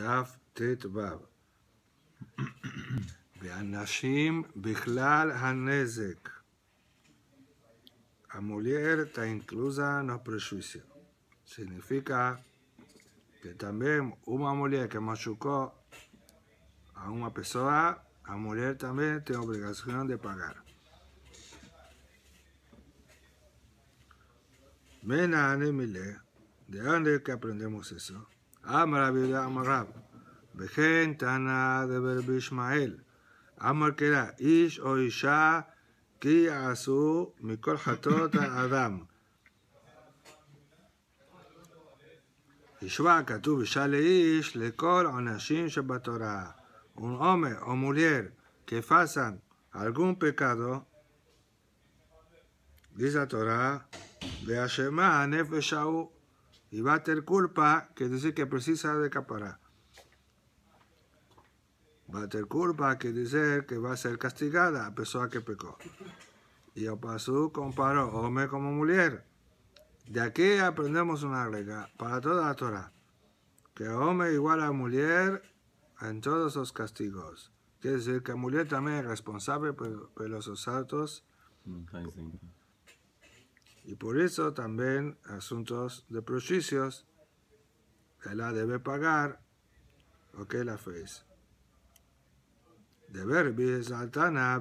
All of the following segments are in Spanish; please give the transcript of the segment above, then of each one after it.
דף ט"ו. באנשים בכלל הנזק. A mulher está inclusa no prejuízo. Significa que também uma mulher que machucou a uma pessoa, a mulher também tem a obrigação de pagar. Menane Milé, de onde é que aprendemos isso? Amar Abiyuda Amarab, Bejen Tana de Berbishmael, Amar Kera Ish o Isha Ki Asu Mikol Hatot Adam. Ishva katu אישה ish, lekol עונשים שבתורה. Un hombre o mujer que algún pecado, dice la Torah, Beashema nefeshahu. Y va a tener culpa, que dice que precisa de caparar. Va a tener culpa, que dice que va a ser castigada a persona que pecó. Y Opasú comparó hombre como mujer. De aquí aprendemos una regla para toda la Torah. Que hombre igual a mujer en todos los castigos. Quiere decir que la mujer también es responsable por, los asaltos. Mm, y por eso también asuntos de prejuicios, ella debe pagar o que la fez. דבר בעזרתנה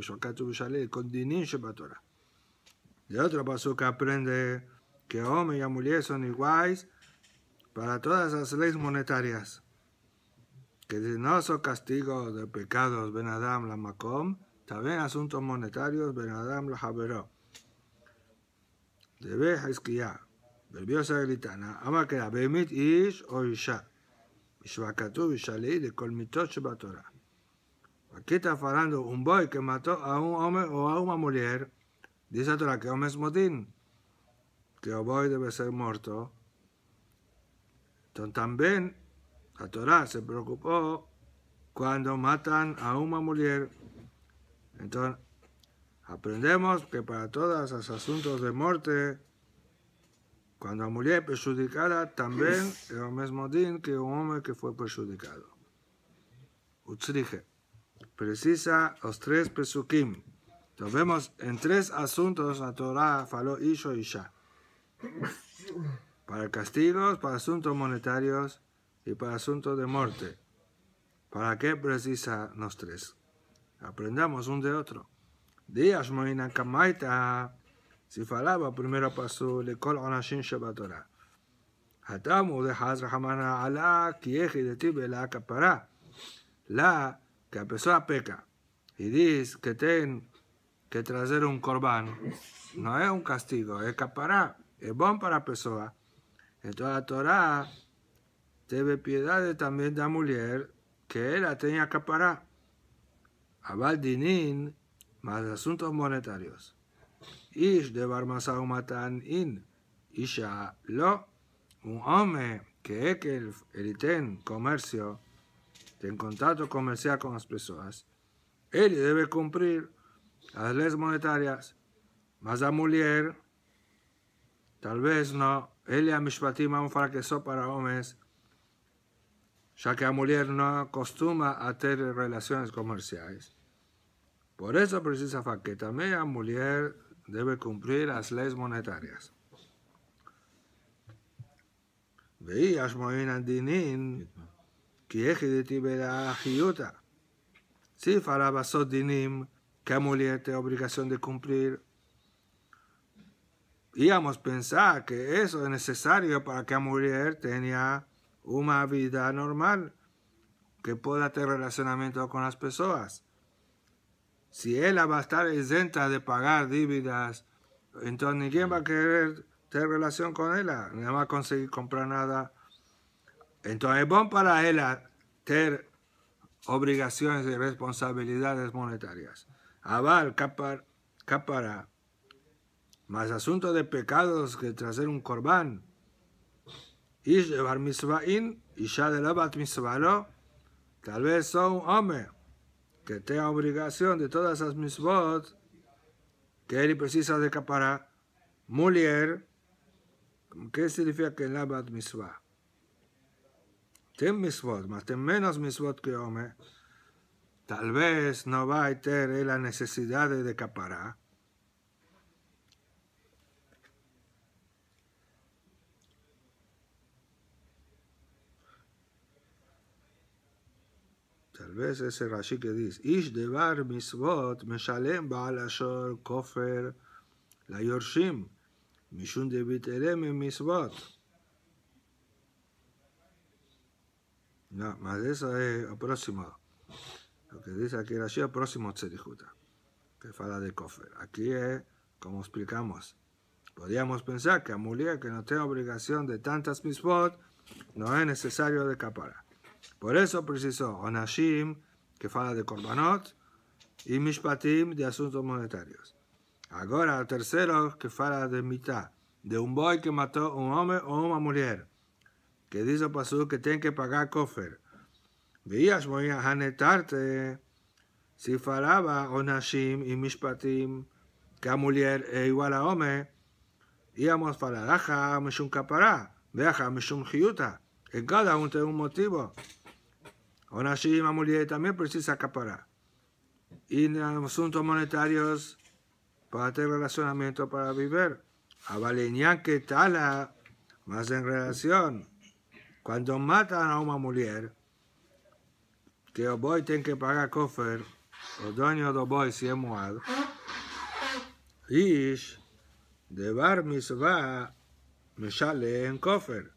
yo batora De otro paso que aprende que hombre y mujer son iguales para todas las leyes monetarias. Que no son castigos de pecados, Ben Adam la Macom, también asuntos monetarios, Ben Adam la Haberó. Debe חזקיה, gritana. ama que אמר כנה, בהמית o או אישה, משווה de kol mitot לכל Torah. Aquí está hablando un boy que mató a un hombre o a una mujer, dice Torah que hombre es motín, que el boy debe ser muerto. Entonces también la Torah se preocupó cuando matan a una mujer. Entonces Aprendemos que para todos los asuntos de muerte, cuando la mujer es perjudicada, también es el mismo din que un hombre que fue perjudicado. Utsrije, Precisa los tres pesukim. Nos vemos en tres asuntos la Torah faló Isho y ya. Para castigos, para asuntos monetarios y para asuntos de muerte. ¿Para qué precisa los tres? Aprendamos un de otro de Ashmoina Kamaita, se falava a paso passo Lekol Anashin Shabbatorah. de דחז la kapara, la que ידעתי persona peca, y dice que ten que traer un corbán. No es un castigo, es capará, es bon para persona, Entonces la Torah debe piedad también de la mujer que ella tenía capará. Abal dinin más asuntos monetarios. Ish bar matán in isha lo, un hombre que tiene eliten comercio, en contacto comercial con las personas, él debe cumplir las leyes monetarias, Más la mujer, tal vez no, él y a Mishpatim han fracaso para hombres, ya que la mujer no acostuma a tener relaciones comerciales. Por eso precisa que también la mujer debe cumplir las leyes monetarias. Veí que moinas dinin כי tibera jiuta. Si falaba dinim, que a mujer tiene obligación de de íbamos a pensar que eso es necesario para que a mujer tenga una vida normal, que pueda tener relacionamiento con las personas. Si ella va a estar exenta de pagar dívidas, entonces nadie va a querer tener relación con ella, ni va a conseguir comprar nada. Entonces es bueno para ella tener obligaciones y responsabilidades monetarias. Aval, capar, capara. Más asunto de pecados que traer un corbán. Ish bar in isha de la bat Tal vez son hombre que tenga obligación de todas mis misbot que él precisa de para mulier, ¿qué significa que en la bat misbah? Ten misbot, más ten menos misbot que hombre, tal vez no va a tener la necesidad de decaparar ¿Ves ese Rashi que dice? Ish devar misvot meshalem kofer la yorshim misvot. No, más de eso es próximo Lo que dice aquí Rashi es próximo discuta que fala de kofer. Aquí es, como explicamos, podríamos pensar que a Mulia que no tiene obligación de tantas misvot, no es necesario de por eso precisó Onashim, que fala de Corbanot, y Mishpatim, de asuntos monetarios. Ahora, tercero, que habla de mitad, de un boy que mató un hombre o una mujer, que dice Pasú que tiene que pagar cofer. Veías, voy a janetarte. Si falaba Onashim y Mishpatim, que a mujer es igual a hombre, íbamos a para aja, mishun Kapará, Veaja, mishun Hiuta. En cada uno tiene un motivo. Una una mulher, también precisa acaparar. Y en asuntos monetarios, para tener relacionamiento, para vivir. A Valenian que tala, ah, más en relación. Cuando matan a una mujer, que o boy tiene que pagar cofer, o dueño do boy si es muerto. Ish de bar va me sale en cofre.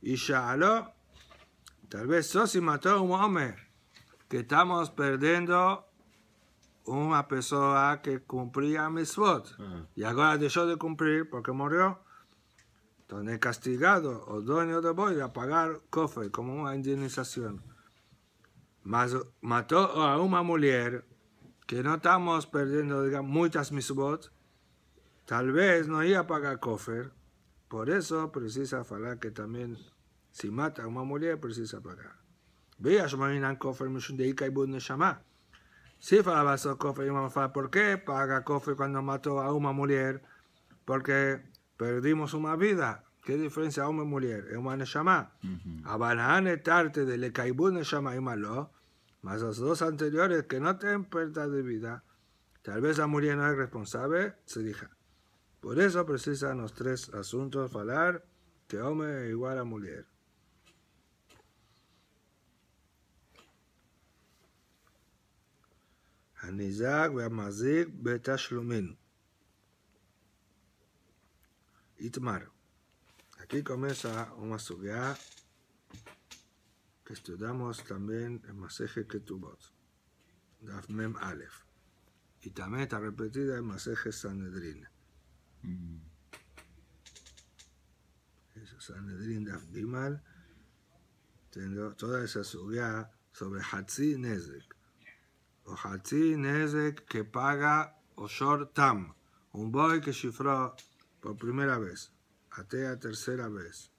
Y lo Tal vez Sosi mató a un hombre que estamos perdiendo una persona que cumplía mis votos y ahora dejó de cumplir porque murió. Entonces castigado o dueño de voy a pagar cofre como una indemnización. Mas mató a una mujer que no estamos perdiendo digamos, muchas mis votos. Tal vez no iba a pagar cofre. Por eso precisa hablar que también si mata a una mujer, precisa pagar. Yo me cofre Si falaba cofre y mamá fala, ¿por qué paga cofre cuando mató a una mujer? Porque perdimos una vida. ¿Qué diferencia hombre y mujer? Es una Neshama. Abanahane tarde de le caibú Neshama y malo, más los dos anteriores que no tienen pérdida de vida, tal vez la mujer no es responsable, se dijo. Por eso precisan los tres asuntos hablar que hombre es igual a mujer. Itmar. Aquí comienza una subida que estudiamos también en Maseje Ketubot, Daf Mem Aleph. Y también está repetida en Maseje Sanedrin. Sanedrin Daf Tengo Toda esa suya sobre Hatzi Nezek. Ojalzi Nezek que paga Oshor Tam. Un boy que cifró por primera vez. a tercera vez.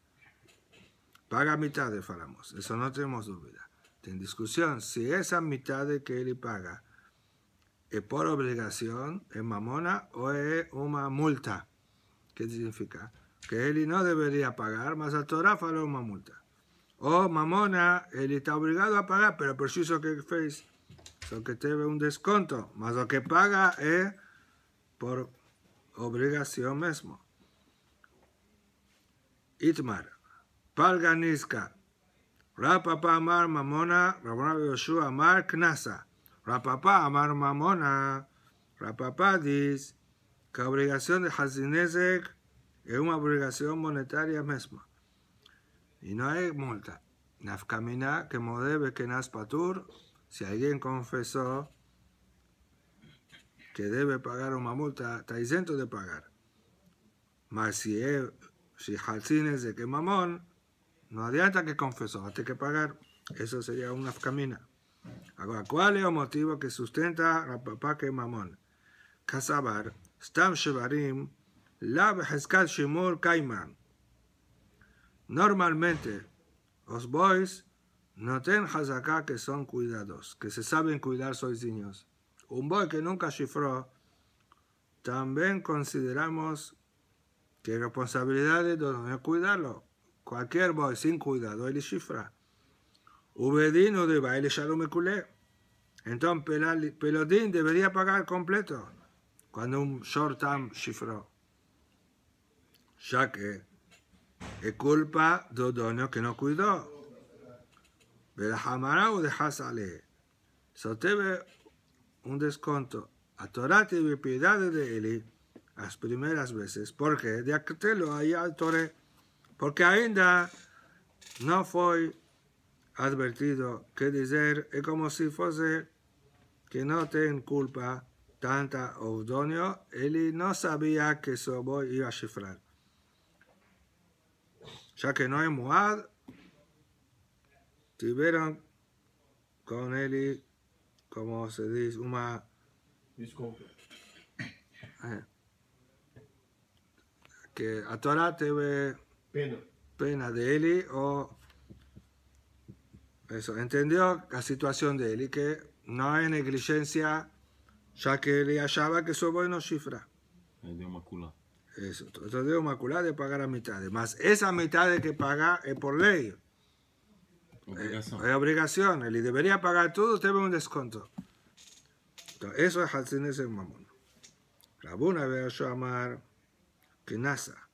Paga mitad de Faramos. Eso no tenemos duda. En discusión, si esa mitad de que él paga es por obligación, es mamona o es una multa. ¿Qué significa? Que él no debería pagar, más a Torah faló una multa. O oh, mamona, él está obligado a pagar, pero preciso que fez lo que ve un desconto, más lo que paga es por obligación mesmo. Itmar, Palganiska, Rapapa Amar Mamona, Rabona Yoshua Amar Knasa, Rapapa Amar Mamona, Rapapa que obligación de Hazinezek es una obligación monetaria misma y no hay multa. Nafkamina, que debe que nas patur, si alguien confesó que debe pagar una multa, está exento de pagar. Mas si es, si de que mamón, no adianta que confesó, tiene que pagar. Eso sería una camina. Ahora, ¿cuál es el motivo que sustenta a papá que mamón? Casabar, Stam Shevarim, Lab Kaiman. Normalmente, los boys no tengas acá que son cuidados, que se saben cuidar sus niños. Un boy que nunca cifró, también consideramos que responsabilidad de es cuidarlo. Cualquier boy sin cuidado, él cifra. Ubedino de baile lo culé. Entonces, Pelodín debería pagar completo cuando un short cifró. Ya que es culpa de dueño que no cuidó pero o de hasale. Sotebe un desconto. Torati y piedad de Eli las primeras veces, porque de actelo hay torre, porque ainda no fue advertido que decir es como si fuese que no ten culpa tanta Obdonio, él no sabía que su voz iba a cifrar. Ya que no hay muad tuvieron con él, como se dice, una ah, que a Torah ve pena. pena de él o eso, entendió la situación de él que no hay negligencia ya que él hallaba que su en no cifra. dio macula. Eso, entonces dio macula de pagar a mitad. Más esa mitad de que paga es por ley. Obligación. Hay Y debería pagar todo, usted ve un descuento. eso es Hatzines en Mamón. Rabuna veo amar que NASA.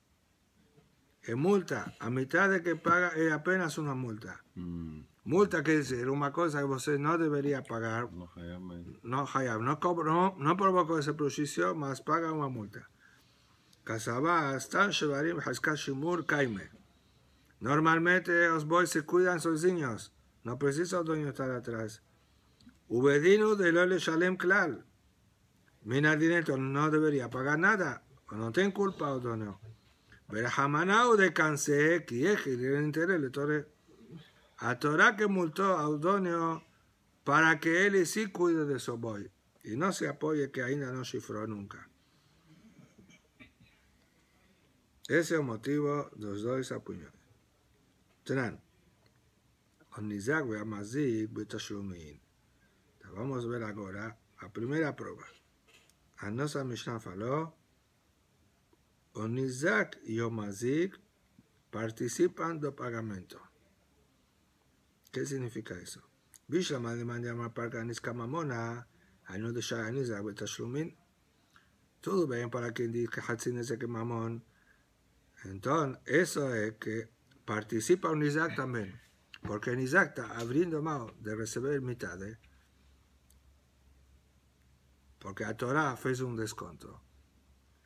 Es multa. A mitad de que paga es apenas una multa. Mm. Multa quiere decir, una cosa que usted no debería pagar. No No, no, no provocó ese prejuicio, más paga una multa. Casabá, Stan Shevarim, Haskashimur, Kaime. Normalmente los boys se cuidan sus niños. No precisa dueño estar atrás. Ubedino de Lole Shalem Klal. Mina dinero no debería pagar nada. O no ten culpa, oh, o dueño. Pero Hamanao de Canse, que tiene interés, A Torah que multó a para que él sí cuide de su boy y no se apoye que ainda no cifró nunca. Ese es el motivo de los dos apuñados. Tran. Isaac y a Mazik, ve a Vamos a ver ahora la primera prueba. A nuestra Mishnah faló. Con Isaac y Omazik participan del pagamento. ¿Qué significa eso? Bishlam le mandó a Parga Niska Mamona. Hay no deshay Todo bien para quien dice que Hatzin es que Mamón. Entonces, eso es que participa un Isaac también, porque en Isaac está abriendo mano de recibir mitad, ¿eh? porque a Torah fez un desconto.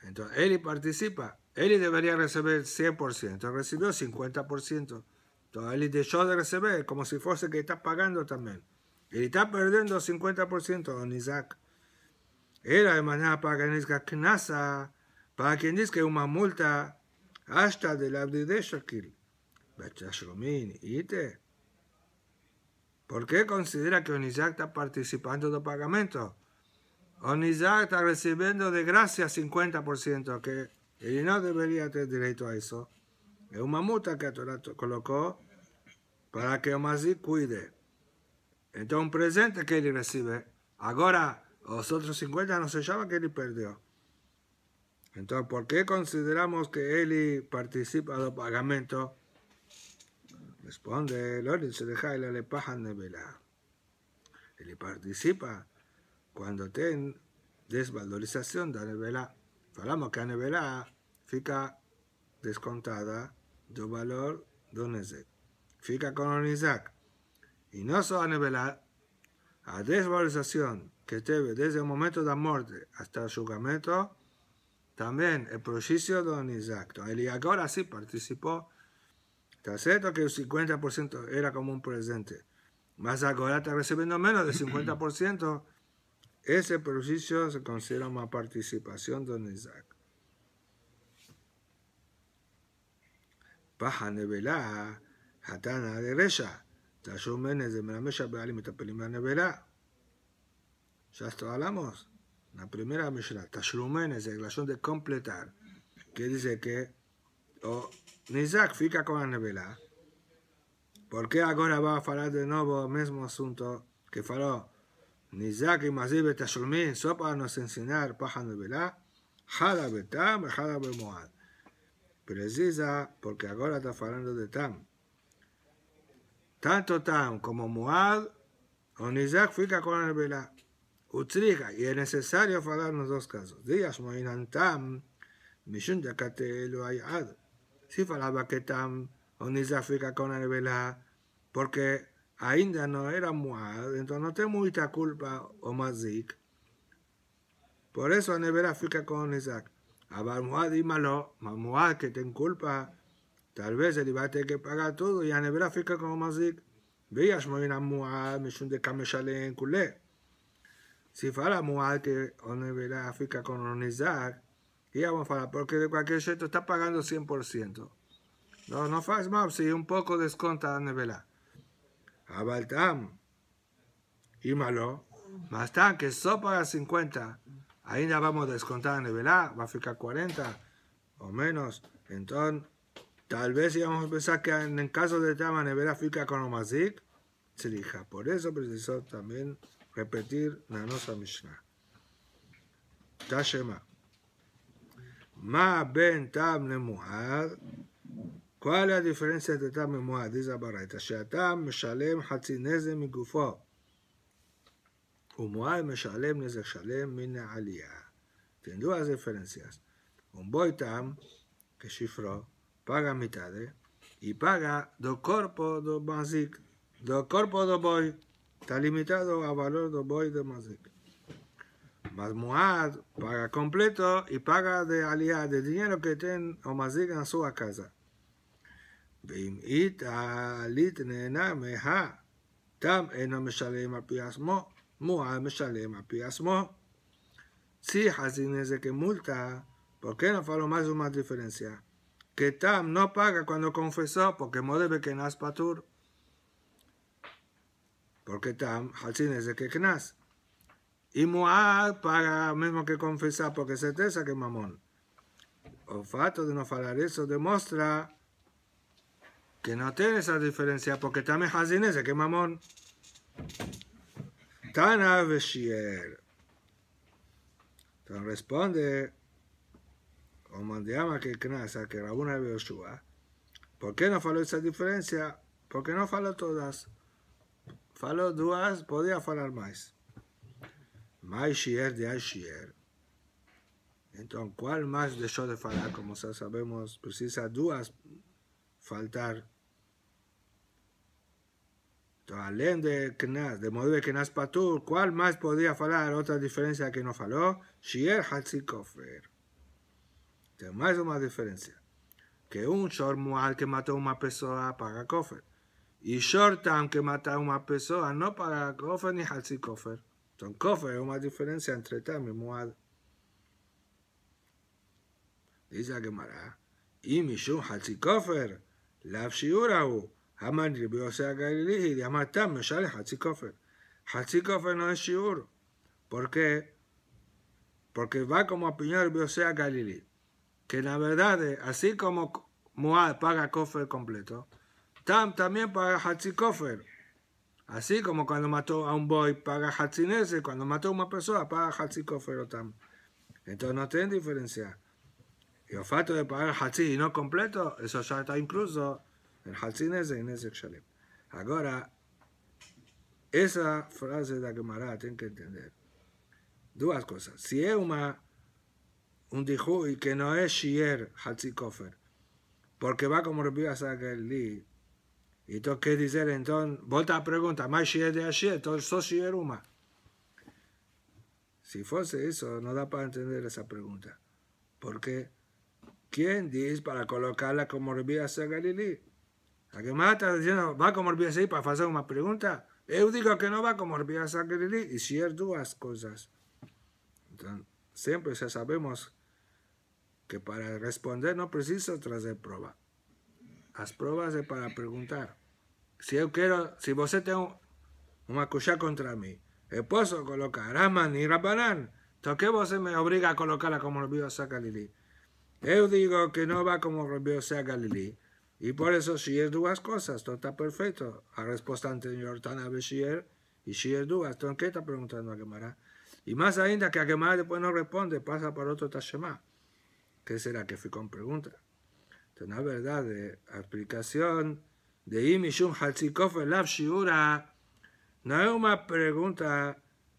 Entonces, él participa, él debería recibir 100%, recibió 50%. Entonces, él dejó de recibir como si fuese que está pagando también. Él está perdiendo 50% don Isaac. Era de manera para que para quien dice que una multa hasta de la de ¿Por qué considera que Onisak está participando de pagamento? Onisak está recibiendo de gracia 50%, que él no debería tener derecho a eso. Es una multa que Torah colocó para que Omazí cuide. Entonces, un presente que él recibe. Ahora, los otros 50 no se llama que él perdió. Entonces, ¿por qué consideramos que él participa del pagamento? Responde Lorin se deja el alepaja nevela. Él participa cuando ten desvalorización de nevela. Falamos que a nevela fica descontada del valor de nezek. Fica con un Isaac. Y no solo a nevela, a desvalorización que teve desde el momento de la muerte hasta el yugamento también el proceso de un Isaac. Él ahora sí participó Está cierto que el 50% era como un presente, más ahora está recibiendo menos del 50%, ese perjuicio se considera una participación de Isaac. Paja nevela, hatana de reya, tayumenes de melamesha bealim primera nevela. Ya esto hablamos. La primera Mishnah, Tashlumen, de la de completar, que dice que Nizak fica con la novela. Porque va a hablar de nuevo el mismo asunto que falou Nizak y Mazib e Tashlumin, para nos enseñar para nevela. novela? Jala Betam Jala Precisa, porque ahora está hablando de Tam. Tanto Tam como Moad, o Nizak fica con la novela. Utriga, y es necesario falar nos dos casos. Díaz Moinan Tam, Mishun lo hay Ayad. Si falaba que tan unida fica con el porque ainda no era muad, entonces no tengo mucha culpa o mazik. Por eso el fica con Isaac. Abar Muad dímalo, Malo, que ten culpa, tal vez el iba a tener que pagar todo y a fica con Mazik. Veías Moina Muad, Mishun de Kameshale en culé? Si fala Muad que o fica con y vamos para, porque de cualquier jeito está pagando 100%. No, no faz más si un poco desconta a nevela. Abaltam. Y malo. Más tan que eso paga 50. Ahí ya vamos a descontar a nevela. Va a ficar 40 o menos. Entonces, tal vez vamos a pensar que en el caso de Tama nevela fica con Omazik. Se elija. Por eso precisó también repetir la nuestra Mishnah. Tashema. Ma ben tam lemuhad. ¿Cuál es la diferencia entre tam lemuhad? Dice es baraita. Sheatam meshalem hatzi neze migufo. Umuad meshalem neze shalem min alia. Tiene dos diferencias. Un boy tam, que cifró, paga mitad ¿eh? y paga do corpo do mazik. Do corpo do boy. Está limitado a valor do boy de mazik. Mas Mu'ad paga completo y paga de aliar de dinero que ten o más en su casa. a אית nena נהנה tam eno me משלם על piasmo. עצמו, me משלם על piasmo. si ציח que multa, ¿por porque no falo más una diferencia. Que Tam no paga cuando confesó porque que nas patur. Porque Tam, es de knas. Y Moab paga mismo que confesar, porque certeza que mamón. mamón. O fato de no hablar eso demuestra que no tiene esa diferencia, porque también ese que mamón. tan Tana Veshier. Entonces responde o Mandiama que Knasa, que Rabuna Shua. Por qué no esa diferencia? ¿Por Porque no falou todas. Faló dos, podía falar más. Más Shier de Shier. Entonces, ¿cuál más dejó de falar? Como ya sabemos, precisa dos faltar. Entonces, além de Knas, de modo que Knas Patur, ¿cuál más podía falar? Otra diferencia que no faló, Shier Hatzikofer. Entonces, más una diferencia. Que un Shormual que mató a una persona paga Kofer. Y Shortam que mató a una persona no paga cofer ni Hatzikofer cofres es una diferencia entre Tam y Muad. Dice la Gemara, ¿ah? y Mishum Hatzikofer, Lav Shiurau, Haman Ribiose galilí, y Amatam Meshale Hatzikofer. Hatzikofer no es Shiur. ¿Por qué? Porque va como a opinión Ribiose galilí. Que la verdad es, así como Muad paga cofre completo, Tam también paga Hatzikofer. Así como cuando mató a un boy paga Hatzinese, cuando mató a una persona paga Hatzikoferotam. Entonces no tienen diferencia. Y el fato de pagar halci y no completo, eso ya está incluso en Hatzinese y en ese Shalem. Ahora, esa frase de la Gemara que entender. Dos cosas. Si es una, un y que no es Shier Hatzikofer, porque va como repite a y tú qué dices entonces, vuelta pregunta, más de así, entonces sos Yeruma. Si fuese eso, no da para entender esa pregunta. Porque, ¿quién dice para colocarla como a Galilí? ¿A que más está diciendo, va como Rebía para hacer una pregunta. Yo digo que no va como a Galilí, y si es dos cosas. Entonces, siempre ya sabemos que para responder no preciso traer prueba pruebas pruebas para preguntar, si yo quiero si vos tem una contra mí, ¿el posso colocar Raman e Rabanan. qué que me obliga a colocarla como Rabbi sea Galilí? Yo digo que no va como Rabbi sea Galilí. Y por eso, si es duas cosas, todo está perfecto. A respuesta anterior está na y si es duas. Então ¿qué está preguntando a Gemara? Y más ainda que a Gemara después no responde, pasa para otro Tashemá. ¿Qué será que fui con preguntas? la verdad de aplicación de Imishum Hatzikov Elav Shiura. No hay una pregunta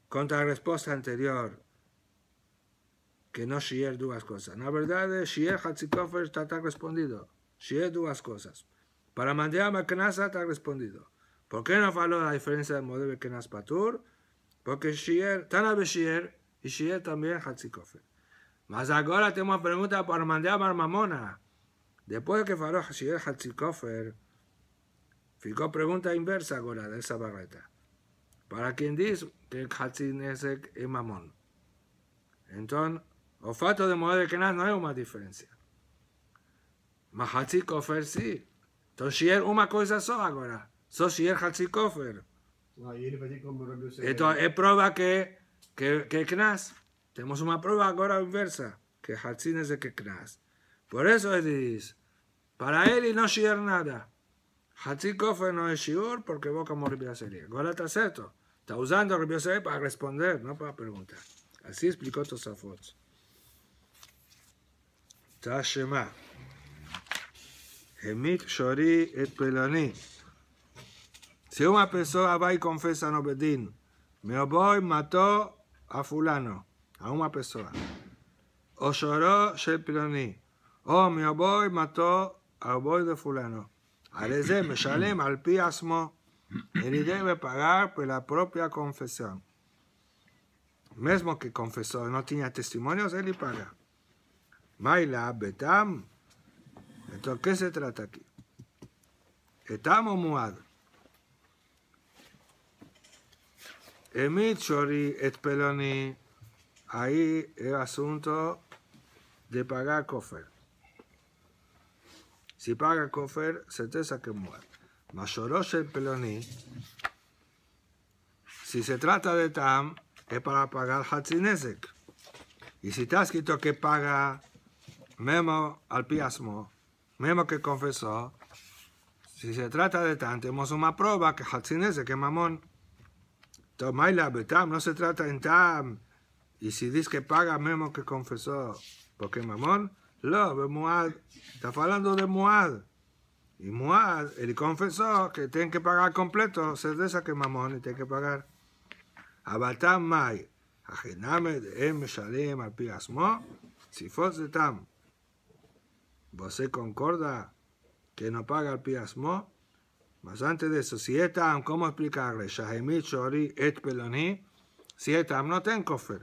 contra la respuesta anterior que no Shier dos cosas. La verdad es Shier está tan respondido. Shier dos cosas. Para a Makenasa está respondido. ¿Por qué no faló la diferencia de modelo que Patur? Porque Shier, Tanabe Shier y Shier también Hatzikofer. Mas ahora una pregunta para mandar a Mamona. Después de que Faraj llegó a Hatzikofer, pregunta inversa ahora de esa barreta. Para quien dice que Hatzinesek es mamón. Entonces, ofato de Moed que no hay una diferencia. Mas Hatzikofer sí. Entonces, una cosa sola ahora. So Shier Hatzikofer. Entonces, es prueba que, que, que Knas. Tenemos una prueba ahora inversa. Que Hatzinesek es Knas. Por eso es dice. Para él y no sirve nada. Hatzikofe no es shiur porque vos como Sería. Golata esto. Está usando Sería para responder, no para preguntar. Así explicó Tosafot. Tashema. Hemit Shori et Peloni. Si una persona va y confesa no bedín, me voy mató a fulano, a una persona. O lloró Shel pelani, O mi voy mató a de fulano. me sale mal piasmo. Él debe pagar por pues, la propia confesión. mesmo que confesó, no tenía testimonios, él y paga. Maila Betam. Entonces, ¿qué se trata aquí? Estamos muad. Emit et Peloni. Ahí el asunto de pagar cofre. Si paga Cofer, certeza que muere. mas el Peloni. si se trata de Tam, es para pagar Hatzinesek. Y si está escrito que paga Memo al piasmo, Memo que confesó, si se trata de Tam, tenemos una prueba que Hatzinesek que mamón. Tomaila Betam, no se trata en Tam. Y si dice que paga Memo que confesó, porque mamón, Love eh, Moad. Está hablando de Moad. Y Moad, él confesó que tiene que pagar completo cerveza que mamón y tienen que pagar. Abatam Mai. de em shalem al Piasmo. Si fuese tam vosé concorda que no paga el Piasmo? Mas antes de eso, si es ¿cómo explicarle? et Peloni. Si es no tengo cofre.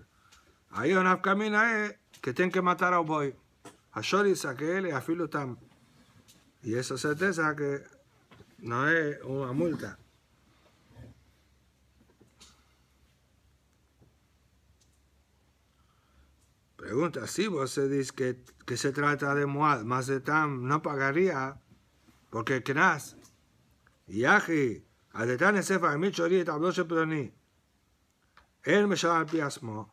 Ahí una camina eh, que tienen que matar a un boy. Y eso es certeza que no es una multa. Pregunta, si vos dice que, que, se trata de Moad, más de Tam no pagaría porque Knas, Yahi, Adetán Esefa, habló se Ploni, él me llama al piasmo.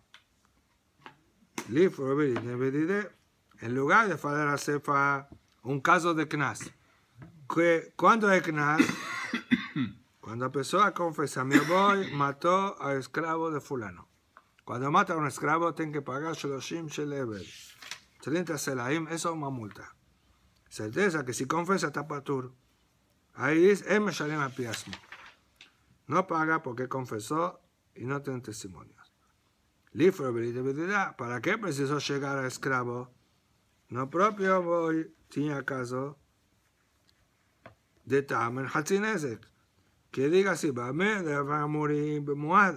Lif, Robert, en lugar de fallar a cefa, un caso de Knas. cuando el Knas, cuando empezó a confesar, mi boy mató al esclavo de fulano. Cuando mata a un esclavo, tiene que pagar Shloshim Shelebel, 30 Selaim, eso es una multa. Certeza que si confesa, está patur. Ahí dice, a No paga porque confesó y no tiene testimonios. ¿para qué precisó llegar al esclavo? No propio voy, tenía caso de Tamen Hatzinesek, que diga si va a morir Bemuad.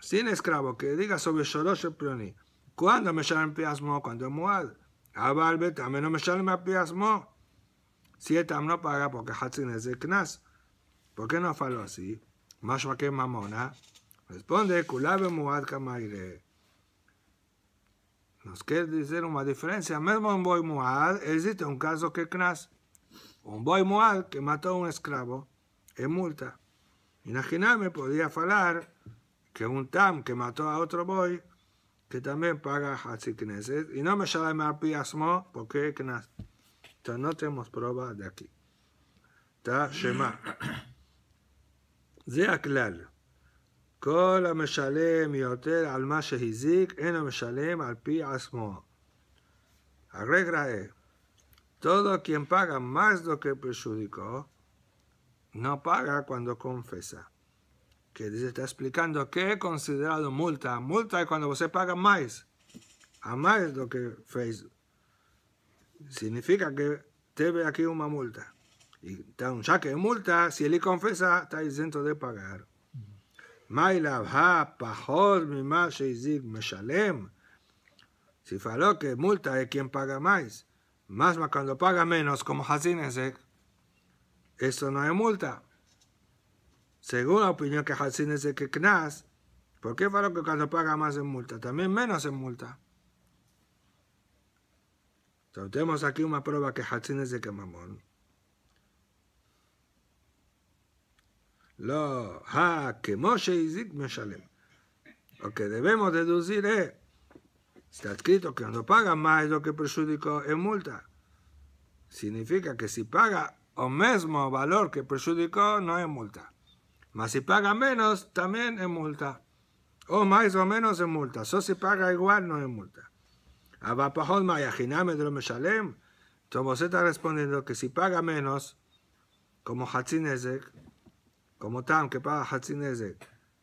Sin escravo, que diga sobre Shorosh proni ¿Cuándo me llaman Piasmo, cuando Muad. Abal también no me llaman Piasmo. Si Etam no paga porque Hatzinesek nas. ¿Por qué no faló así? Más que mamona. Responde, Kulabe Muad Kamaire. Nos decir una diferencia. diferencia, Mesmo un boy muad, existe un caso que Knas. un boy moal que mató a un esclavo, es multa. Imagíname, podría falar que un tam que mató a otro boy, que también paga a Knesset, y no me llama el piasmo, porque no Knas. no tenemos pruebas de aquí. Está, Shema. זה הכלל. כל המשלם יותר על מה שהזיק, Arregra todo quien paga más lo que perjudicó, no paga cuando confesa. Que dice está explicando que es considerado multa. Multa es cuando usted paga más. A más lo que fez. Significa que ve aquí una multa. Y ya que es multa, si él confesa, está exento de pagar mi sheizig Si faló que multa es ¿eh? quien paga más, más cuando paga menos, como Hasinezek, ¿eh? eso no es multa. Según la opinión que Hasinezek ¿eh? que Knas, ¿por qué faló que cuando paga más es multa? También menos es multa. tenemos aquí una prueba que Hasinezek es mamón. lo ha que Lo debemos deducir es, está escrito que cuando paga más lo que perjudicó es multa. Significa que si paga o mismo valor que perjudicó no es multa. Mas si paga menos también es multa. O más o menos es multa. Solo si paga igual no es multa. y Mayajiname de lo Meshalem. Entonces está respondiendo que si paga menos, como Hatzin como tan que paga Hatzinese.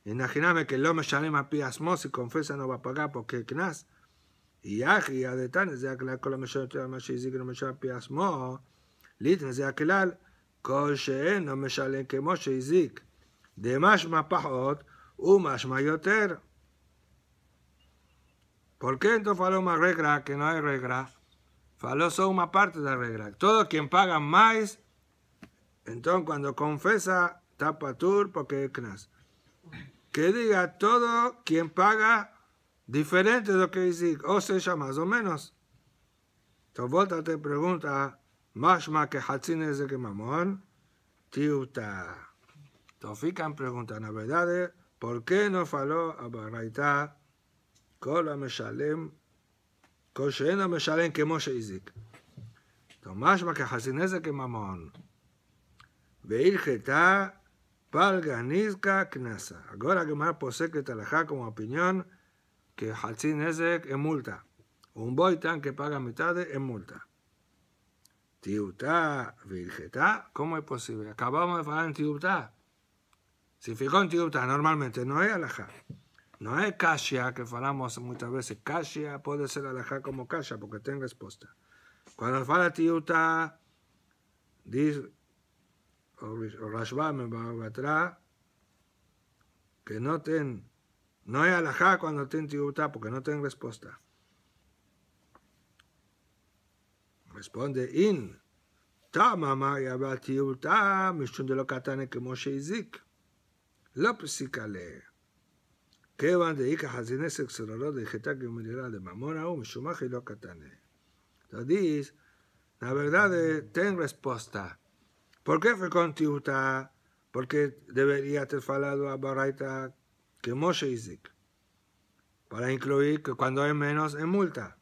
Imagíname que el hombre llame a Piasmo si confesa no va a pagar porque Knas. Y ya que ya de tan, desde me llame a Machi no me llame a Piasmo. Litre, que el al, coche eh, no me llame que Moche y Zig. De más más pajot, u más mayoter. ¿Por qué entonces faló una regla que no hay regla? Faló solo una parte de la regla. Todo quien paga más, entonces cuando confesa, tapatur knas. Que diga todo quien paga diferente de lo que dice, o sea, más o menos. Tovota te pregunta, más que es de que mamón, tiuta. Tofican pregunta, la verdad, ¿por qué no faló a Baraita Con Meshalem, Koshena Meshalem que Moshe Izik? más que es de que mamón. está. Palganizka Knasa. Ahora más posee que Talajá como opinión que Hatzin Nezek es multa. Un boitán que paga mitad es multa. Tiutá, Virgetá, ¿cómo es posible? Acabamos de hablar en Tiutá. Si fijó en Tiutá, normalmente no es alajá. No es Kashia, que falamos muchas veces. Kashia puede ser alajá como Kashia, porque tiene respuesta. Cuando fala Tiutá, dice. O me a en que no ten, no hay alajá cuando ten tiburtá, porque no ten respuesta. Responde in. ta mamá y ta mishun de lo katane que Moshe Zik Lo psicale. Que van de Ica Hazines exororó de me mineral de Mamona o Mishumaje lo katane. Entonces, la verdad eh, ten respuesta. ¿Por qué fue contiuta? qué debería haber falado a Baraita que Moshe Isaac. Para incluir que cuando hay menos es multa.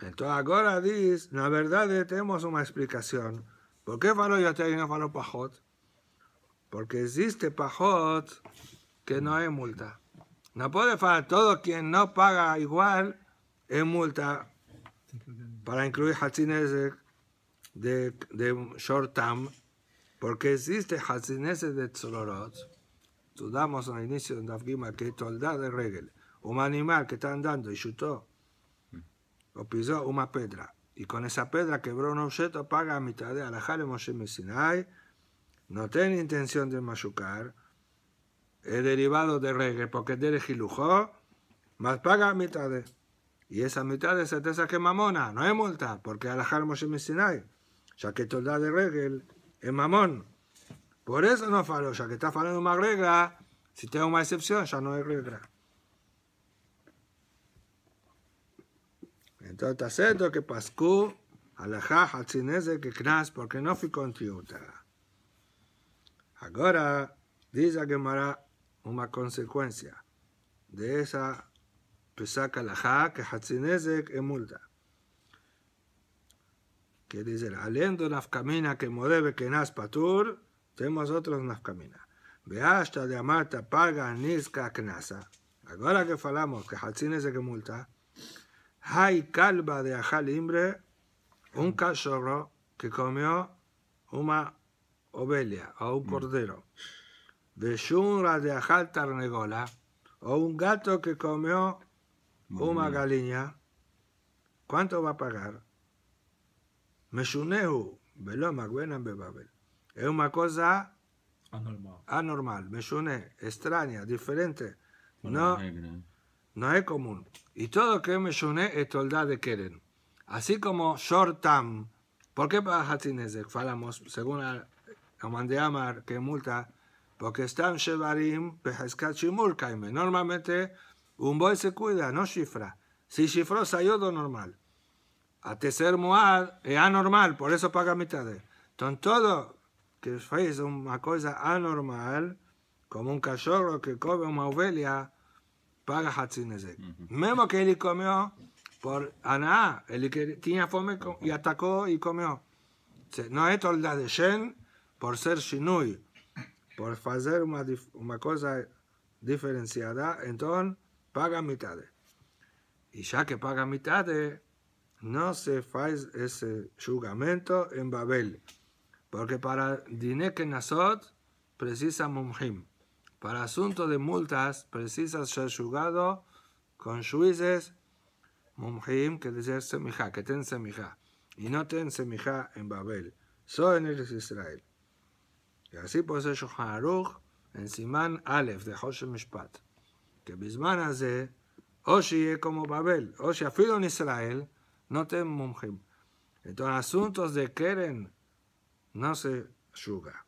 Entonces ahora dice, la verdad tenemos una explicación. ¿Por qué falo yo y no falo Pajot? Porque existe Pajot que no hay multa. No puede falar todo quien no paga igual en multa. Para incluir Hatzin de, de short porque existe hazineses de tzolorot, estudiamos al inicio de Dafgima que toldá de regel, un animal que está andando y chutó, o pisó una pedra, y con esa pedra quebró un objeto, paga a mitad de alajaremos Moshe Sinai, no tiene intención de machucar, es derivado de regel, porque de gilujó, más paga a mitad de. Y esa mitad de certeza que mamona, no es multa, porque alajaremos Moshe Sinai ya que da de regla es mamón. Por eso no faló, ya que está falando una regla, si tengo una excepción ya no es regla. Entonces está haciendo que Pascú, jaja hatzinese, que knas, porque no fui contributa. Ahora, dice que mara una consecuencia de esa la jaja. que hatzinese que multa que dice, alendo nafkamina que modebe que nas patur, tenemos otros nafkamina. Vea hasta de amata paga nisca knasa. ahora que falamos que Hatzines de multa, hay calva de ajal un cachorro que comió una ovelia o un mm. cordero. Veshunra de ajal tarnegola, o un gato que comió una galiña. ¿Cuánto va a pagar? משונהו Es una cosa anormal, anormal extraña, diferente. No, eh. no es común. Y todo lo que es es tolda de Keren. Así como Shortam. ¿Por qué para Hatinezek falamos, según Amande Amar, que multa? Porque están Shevarim, Peheskachimur, Kaime. Normalmente un boy se cuida, no cifra. Si cifró, salió normal a tercer moa es anormal, por eso paga mitad Entonces todo que es una cosa anormal, como un cachorro que come una ovelia, paga Hatzinezek. Mismo que él comió por Aná, él que tenía fome y atacó y comió. No es la de Shen por ser Shinui, por hacer una, cosa diferenciada, entonces paga mitad Y ya que paga mitad no se faz ese jugamento en Babel, porque para que Nasot precisa Mumhim. Para asunto de multas precisa ser jugado con jueces Mumhim, que decir semija, que ten semija, y no ten semija en Babel, solo en el Israel. Y así pues es Aruch en Simán Aleph de Hoshe Mishpat, que Bismán hace, o como Babel, o si en Israel, no te mumjim. Entonces, asuntos de Keren no se yuga.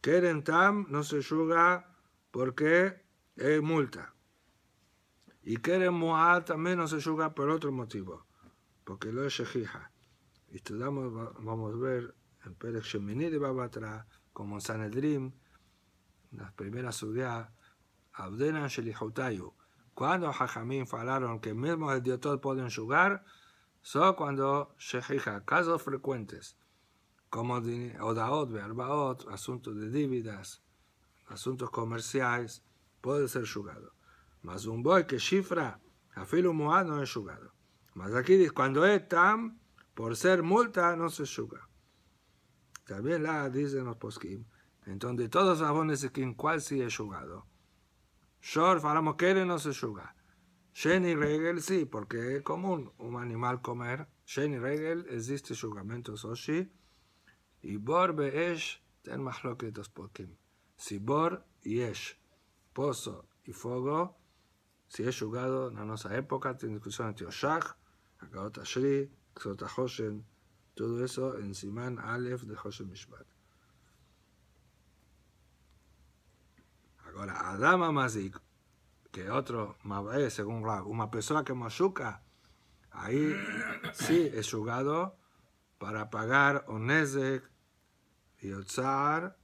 Keren Tam no se yuga porque es multa. Y Keren Moal también no se yuga por otro motivo, porque lo es Y Estudiamos, vamos a ver en Pérez Shemini de Babatra, como en Sanedrim, las primeras subidas, abdena Shelihautayu. Cuando Jajamín falaron que mismo el todo puede enjugar, solo cuando Shejija, casos frecuentes, como Odaot, albaot, asuntos de dívidas, asuntos comerciales, puede ser jugado. Mas un boy que cifra, a no es jugado. Mas aquí dice, cuando es tam, por ser multa, no se juga. También la dicen los poskim. Entonces, todos los abones, ¿cuál sí es jugado? Shor faramokere no se yuga. Sheni regel sí, porque es común un animal comer. Sheni regel existe yugamento soshi. Y bor esh ten mahloketos pokim. Si bor y esh, pozo y fogo. si es yugado en nuestra época, tiene discusión entre Oshach, Akaot Ashri, Xota todo eso en Simán Aleph de Hoshen Mishpat. Ahora, Adama Mazik, que otro, eh, según Rab, una persona que machuca, ahí sí es jugado para pagar Onezek, Yotzar,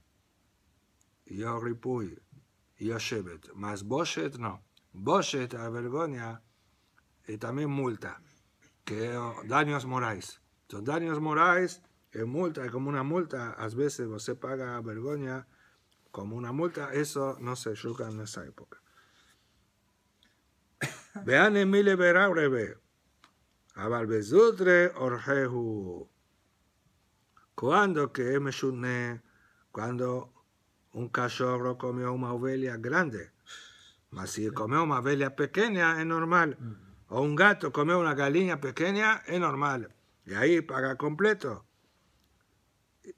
y Yoshevet. Más Boshet no. Boshet, la vergüenza, y también multa, que daños morais. Son daños morais, es multa, es como una multa, a veces usted paga vergüenza como una multa, eso no se juzga en esa época. Vean en Emile Berabreve, Abalbezutre Orjehu. Cuando que me Meshune, cuando un cachorro comió una oveja grande, mas si comió una oveja pequeña es normal, mm. o un gato comió una gallina pequeña es normal, y ahí paga completo.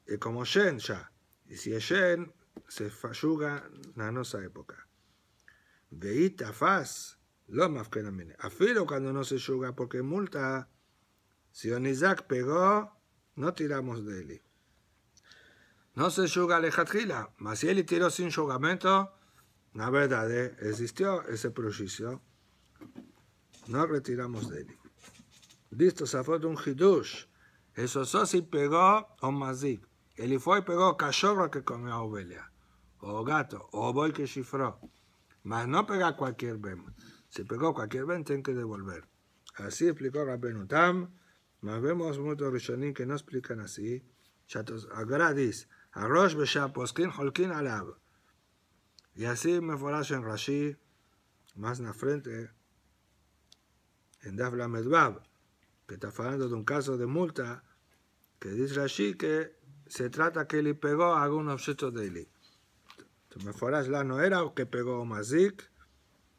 Es como Shen ya, y si es Shen, se fayuga en nuestra época. Veíta, faz lo más que mire. Afilo cuando no se yuga, porque multa. Si isaac pegó, no tiramos de él. No se yuga lejatjila, mas si él tiró sin yugamento, la verdad, eh, existió ese proyecto. No retiramos de él. Listo, se fue un hidush. Eso si pegó o mazik el fue pegó cachorro que comió a oveja, o gato, o boi que chifró. Mas no pega cualquier ven. Si pegó cualquier ven, tiene que devolver. Así explicó Tam. mas vemos muchos rishonim que no explican así. Chatos Agradis, poskin Holkin alav, Y así me en Rashi, más en la frente, en Dafla Medbab, que está hablando de un caso de multa, que dice Rashi que se trata que le pegó algún objeto de él. Mejoras la no era que pegó Mazik,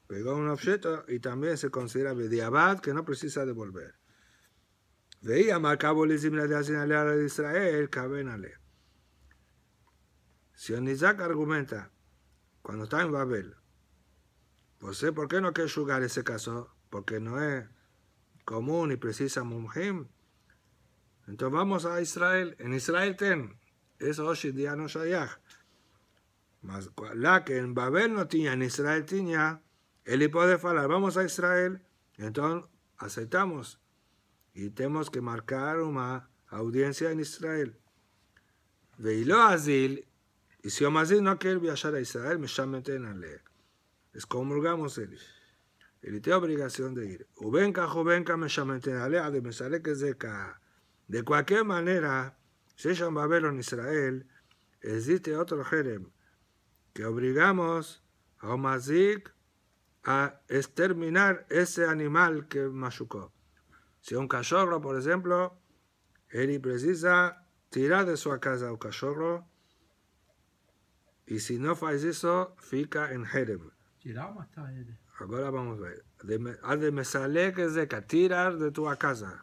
pegó un objeto y también se considera Bediabad que no precisa devolver. Veía Macabo de Israel, Si Isaac argumenta, cuando está en Babel, pues ¿por qué no quiere jugar ese caso? Porque no es común y precisa Mumhim entonces vamos a Israel. En Israel ten. Eso hoy día no shayach. Mas la que en Babel no tenía, en Israel tenía, él puede hablar. Vamos a Israel. Entonces aceptamos. Y tenemos que marcar una audiencia en Israel. Veilo Azil. Y si Omazil no quiero viajar a Israel, me llaman en Ale. Es él. Él tiene obligación de ir. Ubenka, Jubenka, me llamen a me sale que acá de cualquier manera, si en Babel en Israel, existe otro Jerem que obligamos a mazik a exterminar ese animal que machucó. Si un cachorro, por ejemplo, él precisa tirar de su casa un cachorro y si no hace eso, fica en Jerem. Eh. Ahora vamos a ver. de me ah, sale que tirar de tu casa.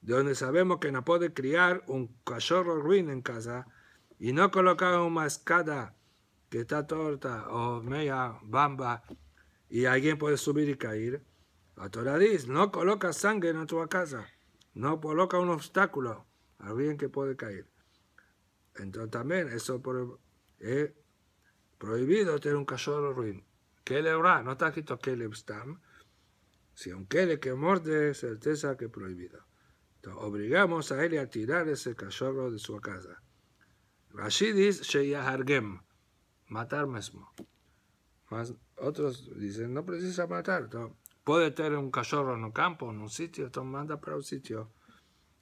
donde sabemos que no puede criar un cachorro ruin en casa y no colocar una escada que está torta o media bamba y alguien puede subir y caer. La Torah no coloca sangre en tu casa, no coloca un obstáculo, alguien que puede caer. Entonces también eso es prohibido tener un cachorro ruin. Que le no está escrito que le Si un le que morde, certeza que prohibido. Entonces, obligamos a él a tirar ese cachorro de su casa. Rashid dice, hargem matar mesmo. Más otros dicen, no precisa matar. puede tener un cachorro en un campo, en un sitio, entonces manda para un sitio.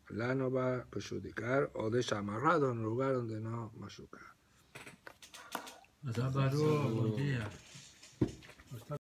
La no va a perjudicar o deja amarrado en un lugar donde no machuca.